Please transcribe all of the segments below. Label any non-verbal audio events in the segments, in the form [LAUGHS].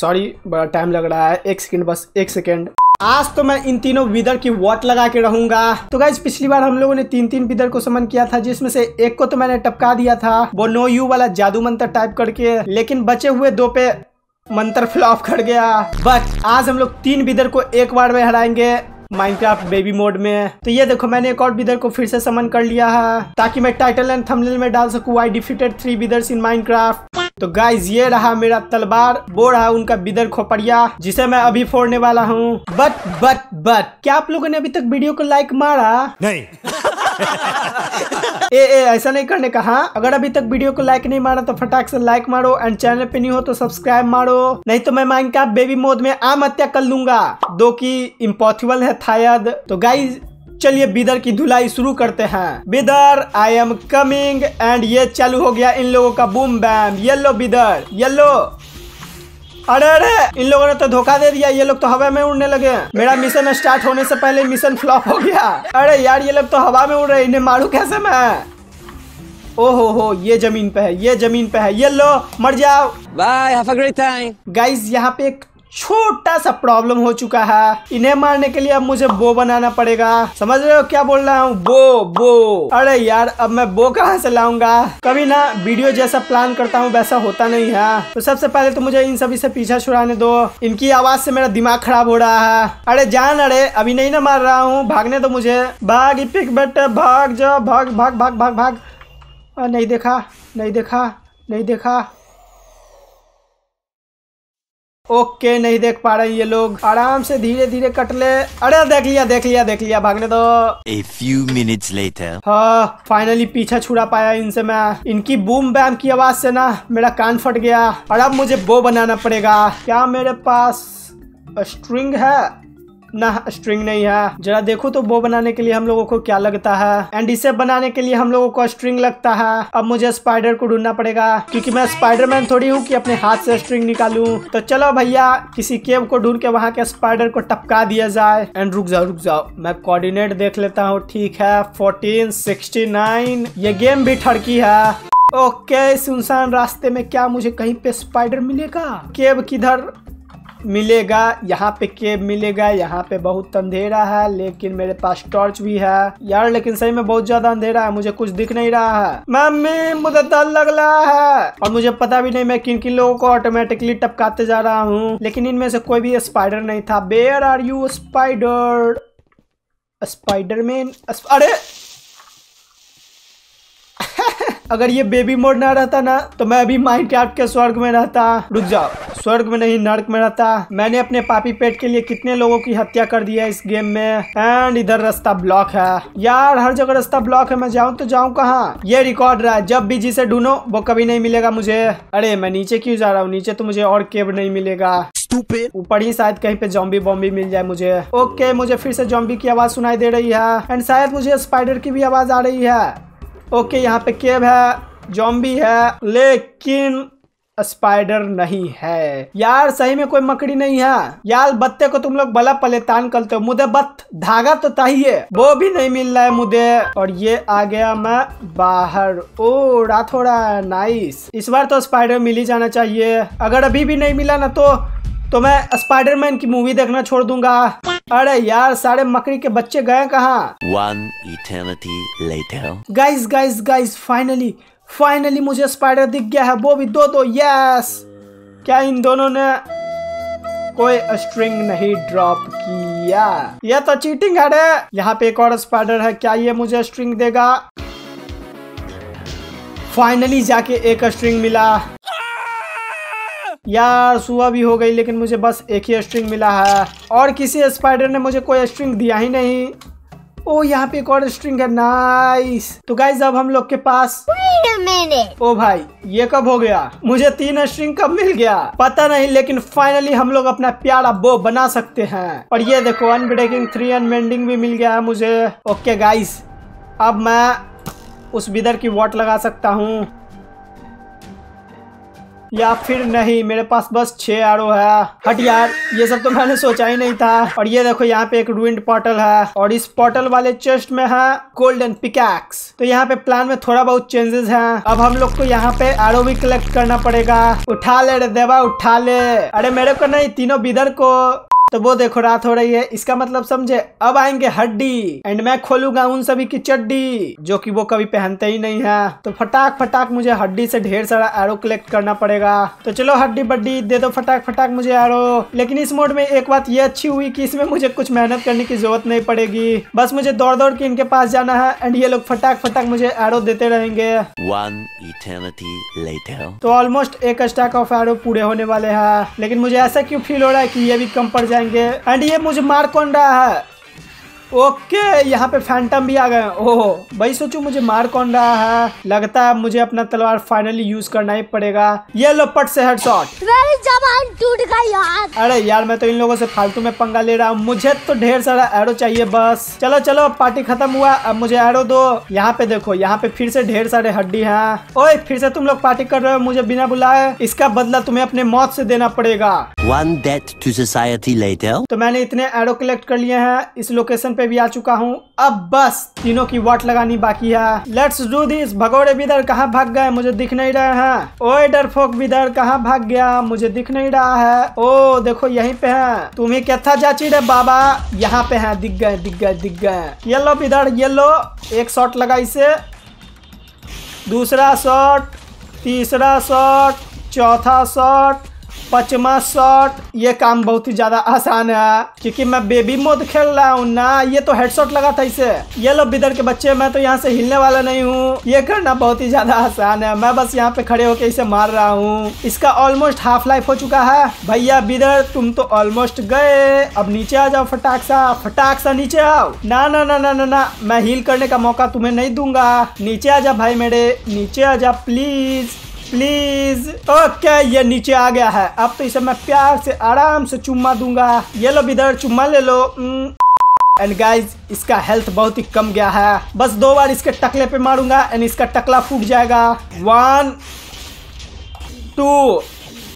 Sorry बड़ा time लग रहा है एक सेकेंड बस एक सेकेंड आज तो मैं इन तीनों विदर की वॉट लगा के रहूंगा तो गाइज पिछली बार हम लोगों ने तीन तीन विदर को समन किया था जिसमें से एक को तो मैंने टपका दिया था वो नो यू वाला जादू मंत्र टाइप करके लेकिन बचे हुए दो पे मंत्र फ्लॉप कर गया बट आज हम लोग तीन विदर को एक बार में हराएंगे माइनक्राफ्ट बेबी मोड में तो ये देखो मैंने एक और बिदर को फिर से समन कर लिया है ताकि मैं टाइटल एंड थंबनेल में डाल सकू I defeated three withers in Minecraft तो गाइज ये रहा मेरा तलवार वो रहा उनका बिदर खोपड़िया जिसे मैं अभी फोड़ने वाला हूँ बट बट बट क्या आप लोगों ने अभी तक वीडियो को लाइक मारा नहीं [LAUGHS] ए ए ऐसा नहीं करने का हाँ अगर अभी तक वीडियो को लाइक नहीं मारा तो फटाक से लाइक मारो एंड चैनल पे नहीं हो तो सब्सक्राइब मारो नहीं तो मैं माइंड बेबी मोड में आम हत्या कर लूंगा दो की इम्पॉसिबल है शायद तो गाइज चलिए बिदर की धुलाई शुरू करते हैं wither I am coming and ये चालू हो गया इन लोगों का boom bam yellow wither yellow अरे अरे इन लोगों ने तो धोखा दे दिया ये लोग तो हवा में उड़ने लगे मेरा मिशन स्टार्ट होने से पहले मिशन फ्लॉप हो गया अरे यार ये लोग तो हवा में उड़ रहे इन्हें मारू कैसे मैं ओहो हो ये जमीन पे है ये जमीन पे है ये लो मर जाओ bye have a great time guys यहाँ पे एक छोटा सा प्रॉब्लम हो चुका है इन्हें मारने के लिए अब मुझे बो बनाना पड़ेगा समझ रहे हो क्या बोल रहा हूँ बो बो अरे यार अब मैं बो कहाँ से लाऊंगा कभी ना वीडियो जैसा प्लान करता हूँ वैसा होता नहीं है तो सबसे पहले तो मुझे इन सभी से पीछा छुड़ाने दो इनकी आवाज से मेरा दिमाग खराब हो रहा है अरे जान अरे अभी नहीं ना मार रहा हूँ भागने दो मुझे भाग पिक बट भाग जा भाग भाग भाग भाग भाग नहीं देखा नहीं देखा नहीं देखा ओके नहीं देख पा रहे ये लोग आराम से धीरे धीरे कट ले अरे देख लिया देख लिया देख लिया भागने दो ए फ्यू मिनट्स लेटर हाँ फाइनली पीछा छुड़ा पाया इनसे मैं इनकी बूम बैम की आवाज से ना मेरा कान फट गया और अब मुझे बो बनाना पड़ेगा क्या मेरे पास स्ट्रिंग है ना स्ट्रिंग नहीं है जरा देखो तो बो बनाने के लिए हम लोगों को क्या लगता है एंड इसे बनाने के लिए हम लोगों को स्ट्रिंग लगता है अब मुझे स्पाइडर को ढूंढना पड़ेगा क्योंकि मैं स्पाइडरमैन थोड़ी हूँ कि अपने हाथ से स्ट्रिंग निकालू तो चलो भैया किसी केव को ढूंढ के वहाँ के स्पाइडर को टपका दिया जाए एंड रुक जाओ रुक जाओ मैं कोर्डिनेट देख लेता हूँ ठीक है फोर्टीन सिक्सटी नाइन ये गेम भी ठड़की है ओके सुनसान रास्ते में क्या मुझे कहीं पे स्पाइडर मिलेगा केव किधर मिलेगा यहाँ पे केब मिलेगा यहाँ पे बहुत अंधेरा है लेकिन मेरे पास टॉर्च भी है यार लेकिन सही में बहुत ज्यादा अंधेरा है मुझे कुछ दिख नहीं रहा है मम्मी मुझे डर लग रहा है और मुझे पता भी नहीं मैं किन किन लोगों को ऑटोमेटिकली टपकाते जा रहा हूँ लेकिन इनमें से कोई भी स्पाइडर नहीं था where are you spider spiderman अरे अगर ये बेबी मोड ना रहता ना तो मैं अभी माइंड के स्वर्ग में रहता रुक जाओ स्वर्ग में नहीं नर्क में रहता मैंने अपने पापी पेट के लिए कितने लोगों की हत्या कर दिया है इस गेम में एंड इधर रास्ता ब्लॉक है यार हर जगह रास्ता ब्लॉक है मैं जाऊँ तो जाऊँ कहाँ ये रिकॉर्ड रहा है जब भी जिसे ढूंढो वो कभी नहीं मिलेगा मुझे अरे मैं नीचे क्यों जा रहा हूँ नीचे तो मुझे और केब नहीं मिलेगा ऊपर ही शायद कहीं पे जॉम्बी बॉम्बी मिल जाए मुझे ओके मुझे फिर से जॉम्बी की आवाज सुनाई दे रही है एंड शायद मुझे स्पाइडर की भी आवाज आ रही है ओके यहाँ पे केव है जॉम्बी है लेकिन स्पाइडर नहीं है यार सही में कोई मकड़ी नहीं है यार बत्ते को तुम लोग बला पलेतान करते हो मुझे बत धागा तो चाहिए वो भी नहीं मिल रहा है मुझे और ये आ गया मैं बाहर ओ रात हो रहा है नाइस इस बार तो स्पाइडर मिल ही जाना चाहिए अगर अभी भी नहीं मिला ना तो तो मैं स्पाइडरमैन की मूवी देखना छोड़ दूंगा अरे यार सारे मकड़ी के बच्चे गए कहाँ one eternity later guys guys guys finally finally मुझे स्पाइडर दिख गया है वो भी दो दो यस क्या इन दोनों ने कोई स्ट्रिंग नहीं ड्रॉप किया ये तो चीटिंग है रे यहाँ पे एक और स्पाइडर है क्या ये मुझे स्ट्रिंग देगा फाइनली जाके एक स्ट्रिंग मिला यार सुबह भी हो गई लेकिन मुझे बस एक ही स्ट्रिंग मिला है और किसी स्पाइडर ने मुझे कोई स्ट्रिंग दिया ही नहीं ओ यहाँ पे एक और स्ट्रिंग है नाइस तो गाइज अब हम लोग के पास ओ भाई ये कब हो गया मुझे तीन स्ट्रिंग कब मिल गया पता नहीं लेकिन फाइनली हम लोग अपना प्यारा बो बना सकते हैं और ये देखो अनब्रेकिंग थ्री अनमेंडिंग भी मिल गया है मुझे ओके गाइस अब मैं उस बिदर की वॉट लगा सकता हूँ या फिर नहीं मेरे पास बस छह आरो है हट यार ये सब तो मैंने सोचा ही नहीं था और ये देखो यहाँ पे एक रुइंड पोर्टल है और इस पोर्टल वाले चेस्ट में है गोल्डन पिकैक्स तो यहाँ पे प्लान में थोड़ा बहुत चेंजेस है अब हम लोग को यहाँ पे आरो भी कलेक्ट करना पड़ेगा उठा ले रे देवा उठा ले अरे मेरे को नहीं तीनों बिदर को तो वो देखो रात हो रही है इसका मतलब समझे अब आएंगे हड्डी एंड मैं खोलूंगा उन सभी की चड्डी जो कि वो कभी पहनते ही नहीं है तो फटाक फटाक मुझे हड्डी से ढेर सारा एरो कलेक्ट करना पड़ेगा तो चलो हड्डी बड्डी दे दो फटाक फटाक मुझे एरो लेकिन इस मोड में एक बात ये अच्छी हुई की इसमें मुझे कुछ मेहनत करने की जरूरत नहीं पड़ेगी बस मुझे दौड़ दौड़ के इनके पास जाना है एंड ये लोग फटाक फटाक मुझे एरो देते रहेंगे तो ऑलमोस्ट एक स्टैक ऑफ एरो पूरे होने वाले है लेकिन मुझे ऐसा क्यों फील हो रहा है की ये भी कम पड़ जाए जाएंगे एंड ये मुझे मार कौन रहा है ओके यहाँ पे फैंटम भी आ गए ओह भाई सोचू मुझे मार कौन रहा है लगता है मुझे अपना तलवार फाइनली यूज करना ही पड़ेगा ये लो पट से हेड शॉट टूट गया यार अरे यार मैं तो इन लोगों से फालतू में पंगा ले रहा हूँ मुझे तो ढेर सारा एरो चाहिए बस चलो चलो पार्टी खत्म हुआ अब मुझे एरो दो यहाँ पे देखो यहाँ पे फिर से ढेर सारे हड्डी है ओए फिर से तुम लोग पार्टी कर रहे हो मुझे बिना बुलाए इसका बदला तुम्हें अपने मौत से देना पड़ेगा One death to society later. तो मैंने इतने एरो कलेक्ट कर लिए हैं इस लोकेशन पे भी आ चुका हूँ अब बस तीनों की वाट लगानी बाकी है लेट्स डू दिस भगोड़े बिदर कहाँ भाग गए मुझे दिख नहीं रहे हैं ओ डर फोक बिदर कहाँ भाग गया मुझे दिख नहीं रहा है ओ देखो यही पे है तुम्हें कैथा जाची रे बाबा यहाँ पे है दिख गए दिख गए दिख गए ये लो बिदर ये लो एक शॉर्ट लगा इसे दूसरा शॉर्ट तीसरा शॉर्ट चौथा शॉर्ट पचमा शॉट ये काम बहुत ही ज्यादा आसान है क्योंकि मैं बेबी मोड खेल रहा हूँ ना ये तो हेडशॉट लगा था इसे ये लो बिदर के बच्चे मैं तो यहाँ से हिलने वाला नहीं हूँ ये करना बहुत ही ज्यादा आसान है मैं बस यहाँ पे खड़े होके इसे मार रहा हूँ इसका ऑलमोस्ट हाफ लाइफ हो चुका है भैया बिदर तुम तो ऑलमोस्ट गए अब नीचे आ जाओ फटाक सा फटाक सा नीचे आओ ना ना ना ना ना ना मैं हील करने का मौका तुम्हें नहीं दूंगा नीचे आ जा भाई मेरे नीचे आ जा प्लीज प्लीज ओके ये नीचे आ गया है अब तो इसे मैं प्यार से आराम से चुम्मा दूंगा ये लो इधर चुम्मा ले लो एंड mm. गाइज इसका हेल्थ बहुत ही कम गया है बस दो बार इसके टकले पे मारूंगा एंड इसका टकला फूट जाएगा वन टू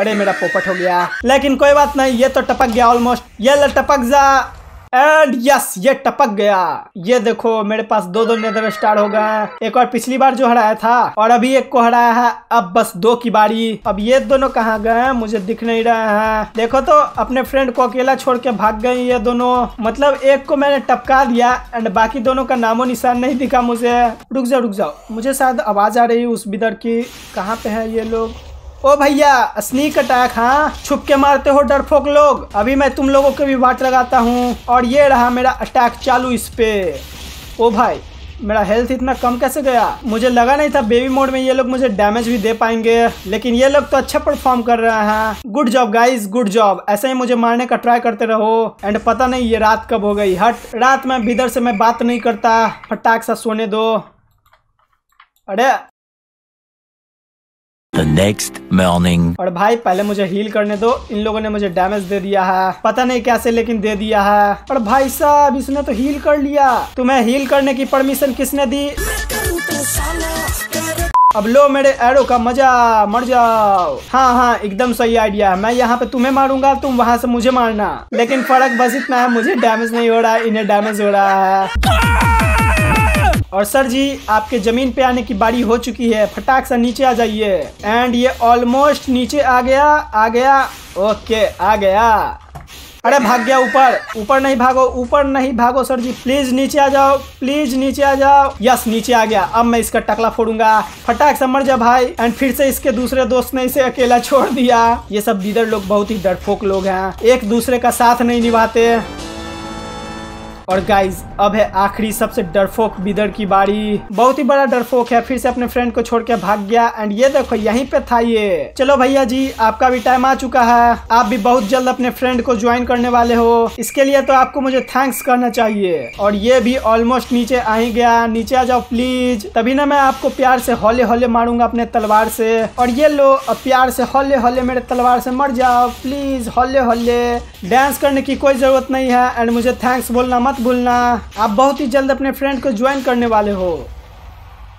अरे मेरा पोपट हो गया लेकिन कोई बात नहीं ये तो टपक गया ऑलमोस्ट ये लो टपक जा एंड यस ये टपक गया ये देखो मेरे पास दो दो नेदर स्टार हो गए एक और पिछली बार जो हराया था और अभी एक को हराया है अब बस दो की बारी अब ये दोनों कहाँ गए हैं मुझे दिख नहीं रहे हैं देखो तो अपने फ्रेंड को अकेला छोड़ के भाग गए ये दोनों मतलब एक को मैंने टपका दिया एंड बाकी दोनों का नामो निशान नहीं दिखा मुझे रुक जाओ रुक जाओ मुझे शायद आवाज आ रही है उस बिदर की कहाँ पे है ये लोग ओ भैया स्नीक अटैक हाँ छुप के मारते हो डरफोक लोग अभी मैं तुम लोगों के भी वाट लगाता हूँ और ये रहा मेरा अटैक चालू इस पे ओ भाई मेरा हेल्थ इतना कम कैसे गया मुझे लगा नहीं था बेबी मोड में ये लोग मुझे डैमेज भी दे पाएंगे लेकिन ये लोग तो अच्छा परफॉर्म कर रहे हैं good job guys good job ऐसे ही मुझे मारने का ट्राई करते रहो एंड पता नहीं ये रात कब हो गई हट रात में भीतर से मैं बात नहीं करता फटाक सा सोने दो अरे द नेक्स्ट मॉर्निंग और भाई पहले मुझे हील करने दो इन लोगों ने मुझे डैमेज दे दिया है पता नहीं कैसे लेकिन दे दिया है और भाई साहब इसने तो हील कर लिया तुम्हें हील करने की परमिशन किसने दी अब लो मेरे एरो का मजा मर जाओ हाँ हाँ एकदम सही आइडिया है मैं यहाँ पे तुम्हें मारूंगा तुम वहाँ से मुझे मारना लेकिन फर्क बस इतना है मुझे डैमेज नहीं हो रहा है इन्हें डैमेज हो रहा है और सर जी आपके ज़मीन पे आने की बारी हो चुकी है फटाक सा नीचे आ जाइए एंड ये ऑलमोस्ट नीचे आ गया आ गया ओके आ गया अरे भाग गया ऊपर ऊपर नहीं भागो ऊपर नहीं भागो सर जी प्लीज नीचे आ जाओ प्लीज नीचे आ जाओ यस नीचे आ गया अब मैं इसका टकला फोड़ूंगा फटाक से मर जा भाई एंड फिर से इसके दूसरे दोस्त ने इसे अकेला छोड़ दिया ये सब दीदर लोग बहुत ही डरपोक लोग हैं एक दूसरे का साथ नहीं निभाते और गाइज अब है आखिरी सबसे डरफोक बिदर की बारी बहुत ही बड़ा डरफोक है फिर से अपने फ्रेंड को छोड़ के भाग गया एंड ये देखो यहीं पे था ये चलो भैया जी आपका भी टाइम आ चुका है आप भी बहुत जल्द अपने फ्रेंड को ज्वाइन करने वाले हो इसके लिए तो आपको मुझे थैंक्स करना चाहिए और ये भी ऑलमोस्ट नीचे आ ही गया नीचे आ जाओ प्लीज तभी ना मैं आपको प्यार से हौले हौले मारूंगा अपने तलवार से और ये लो अब प्यार से हौले हौले मेरे तलवार से मर जाओ प्लीज हौले हौले डांस करने की कोई जरूरत नहीं है एंड मुझे थैंक्स बोलना मत मत भूलना आप बहुत ही जल्द अपने फ्रेंड को ज्वाइन करने वाले हो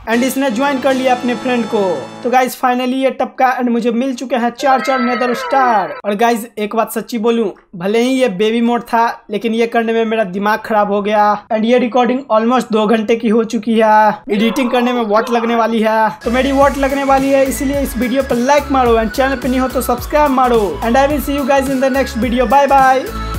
एंड इसने ज्वाइन कर लिया अपने फ्रेंड को तो गाइज फाइनली ये टपका एंड मुझे मिल चुके हैं चार चार नेदर स्टार और गाइज एक बात सच्ची बोलूं भले ही ये बेबी मोड था लेकिन ये करने में मेरा दिमाग खराब हो गया एंड ये रिकॉर्डिंग ऑलमोस्ट दो घंटे की हो चुकी है एडिटिंग करने में वॉट लगने वाली है तो मेरी वॉट लगने वाली है इसलिए इस वीडियो पर लाइक मारो एंड चैनल पर नहीं हो तो सब्सक्राइब मारो and I will see you guys in the next video bye bye